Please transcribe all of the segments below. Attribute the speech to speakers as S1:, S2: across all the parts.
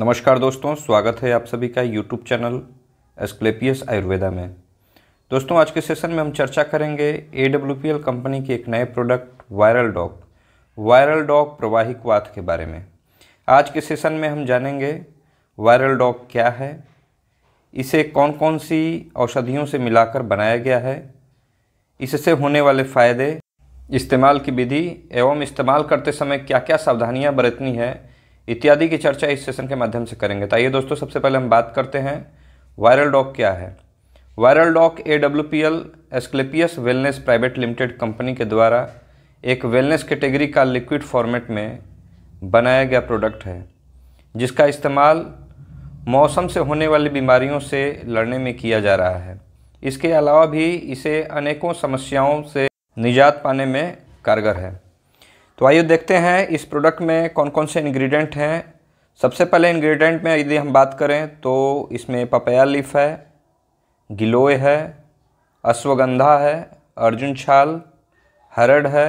S1: नमस्कार दोस्तों स्वागत है आप सभी का यूट्यूब चैनल एस्क्लेपियस आयुर्वेदा में दोस्तों आज के सेशन में हम चर्चा करेंगे ए कंपनी के एक नए product viral doc viral doc प्रवाहिक वात के बारे में आज के सेशन में हम जानेंगे वायरल डॉग क्या है इसे कौन कौन सी औषधियों से मिलाकर बनाया गया है इससे होने वाले फ़ायदे इस्तेमाल की विधि एवं इस्तेमाल करते समय क्या क्या सावधानियां बरतनी है इत्यादि की चर्चा इस सेशन के माध्यम से करेंगे तो आइए दोस्तों सबसे पहले हम बात करते हैं वायरल डॉक क्या है viral doc A W P L Asclepius wellness private limited company के द्वारा एक वेलनेस कैटेगरी का लिक्विड फॉर्मेट में बनाया गया प्रोडक्ट है जिसका इस्तेमाल मौसम से होने वाली बीमारियों से लड़ने में किया जा रहा है इसके अलावा भी इसे अनेकों समस्याओं से निजात पाने में कारगर है तो आइए देखते हैं इस प्रोडक्ट में कौन कौन से इंग्रेडिएंट हैं सबसे पहले इंग्रेडिएंट में यदि हम बात करें तो इसमें पपया लीफ है गिलोय है अश्वगंधा है अर्जुन छाल हरड़ है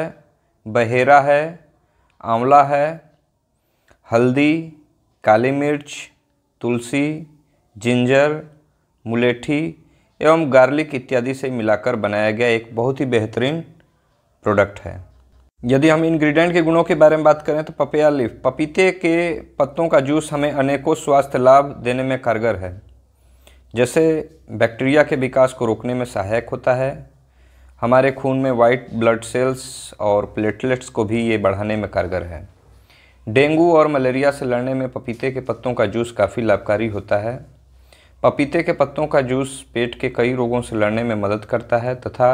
S1: बहेरा है आंवला है हल्दी काली मिर्च तुलसी जिंजर मुलेठी एवं गार्लिक इत्यादि से मिलाकर बनाया गया एक बहुत ही बेहतरीन प्रोडक्ट है यदि हम इंग्रेडिएंट के गुणों के बारे में बात करें तो पपिया लीफ पपीते के पत्तों का जूस हमें अनेकों स्वास्थ्य लाभ देने में कारगर है जैसे बैक्टीरिया के विकास को रोकने में सहायक होता है हमारे खून में वाइट ब्लड सेल्स और प्लेटलेट्स को भी ये बढ़ाने में कारगर है डेंगू और मलेरिया से लड़ने में पपीते के पत्तों का जूस काफ़ी लाभकारी होता है पपीते के पत्तों का जूस पेट के कई रोगों से लड़ने में मदद करता है तथा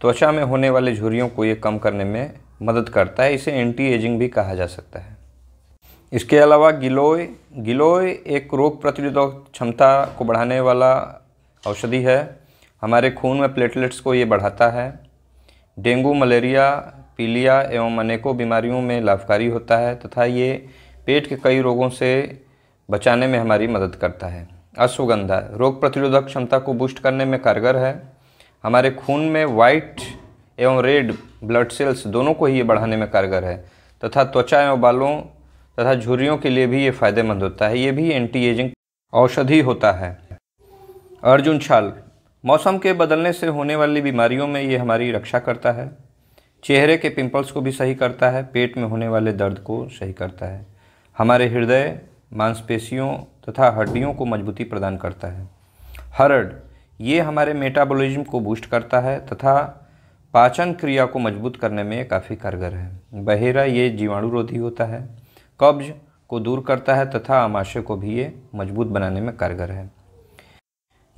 S1: त्वचा में होने वाले झुरियों को ये कम करने में मदद करता है इसे एंटी एजिंग भी कहा जा सकता है इसके अलावा गिलोय गिलोय एक रोग प्रतिरोधक क्षमता को बढ़ाने वाला औषधि है हमारे खून में प्लेटलेट्स को ये बढ़ाता है डेंगू मलेरिया पीलिया एवं अनेकों बीमारियों में लाभकारी होता है तथा ये पेट के कई रोगों से बचाने में हमारी मदद करता है अश्वगंधा रोग प्रतिरोधक क्षमता को बूस्ट करने में कारगर है हमारे खून में वाइट एवं रेड ब्लड सेल्स दोनों को ही ये बढ़ाने में कारगर है तथा त्वचा एवं बालों तथा झुरियों के लिए भी ये फायदेमंद होता है ये भी एंटी एजिंग औषधि होता है अर्जुन छाल मौसम के बदलने से होने वाली बीमारियों में ये हमारी रक्षा करता है चेहरे के पिंपल्स को भी सही करता है पेट में होने वाले दर्द को सही करता है हमारे हृदय मांसपेशियों तथा हड्डियों को मजबूती प्रदान करता है हरड ये हमारे मेटाबॉलिज्म को बूस्ट करता है तथा पाचन क्रिया को मजबूत करने में काफ़ी कारगर है बहेरा ये जीवाणुरोधी होता है कब्ज को दूर करता है तथा आमाशय को भी ये मजबूत बनाने में कारगर है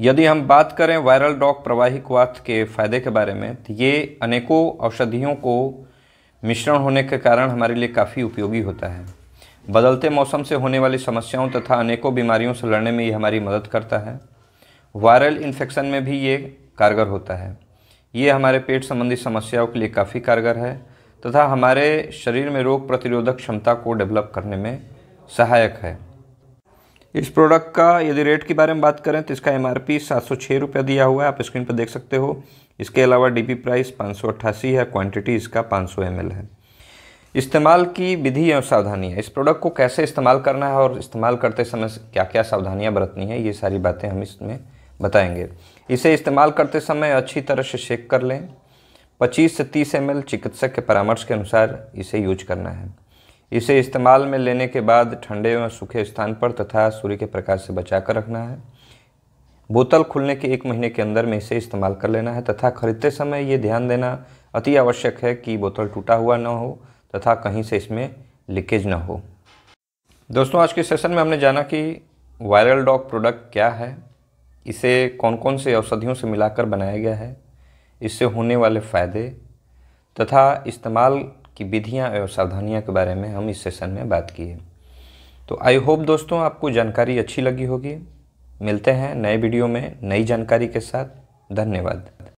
S1: यदि हम बात करें वायरल डॉग प्रवाहिक वात के फ़ायदे के बारे में तो ये अनेकों औषधियों को मिश्रण होने के कारण हमारे लिए काफ़ी उपयोगी होता है बदलते मौसम से होने वाली समस्याओं तथा अनेकों बीमारियों से लड़ने में ये हमारी मदद करता है वायरल इन्फेक्शन में भी ये कारगर होता है ये हमारे पेट संबंधी समस्याओं के लिए काफ़ी कारगर है तथा हमारे शरीर में रोग प्रतिरोधक क्षमता को डेवलप करने में सहायक है इस प्रोडक्ट का यदि रेट के बारे में बात करें तो इसका एम आर पी सात सौ छः रुपया दिया हुआ है आप स्क्रीन पर देख सकते हो इसके अलावा डी पी प्राइस पाँच सौ अट्ठासी है क्वांटिटी इसका पाँच सौ एम एल है इस्तेमाल की विधि एवं सावधानियाँ इस प्रोडक्ट को कैसे इस्तेमाल करना है और इस्तेमाल करते समय क्या क्या सावधानियाँ बरतनी है ये सारी बातें हम इसमें बताएंगे इसे इस्तेमाल करते समय अच्छी तरह से शेक कर लें 25 से 30 एम चिकित्सक के परामर्श के अनुसार इसे यूज करना है इसे इस्तेमाल में लेने के बाद ठंडे व सूखे स्थान पर तथा सूर्य के प्रकाश से बचा कर रखना है बोतल खुलने के एक महीने के अंदर में इसे इस्तेमाल कर लेना है तथा खरीदते समय ये ध्यान देना अति आवश्यक है कि बोतल टूटा हुआ ना हो तथा कहीं से इसमें लीकेज ना हो दोस्तों आज के सेशन में हमने जाना कि वायरल डॉग प्रोडक्ट क्या है इसे कौन कौन से औषधियों से मिलाकर बनाया गया है इससे होने वाले फ़ायदे तथा इस्तेमाल की विधियाँ एवं सावधानियाँ के बारे में हम इस सेशन में बात किए तो आई होप दोस्तों आपको जानकारी अच्छी लगी होगी मिलते हैं नए वीडियो में नई जानकारी के साथ धन्यवाद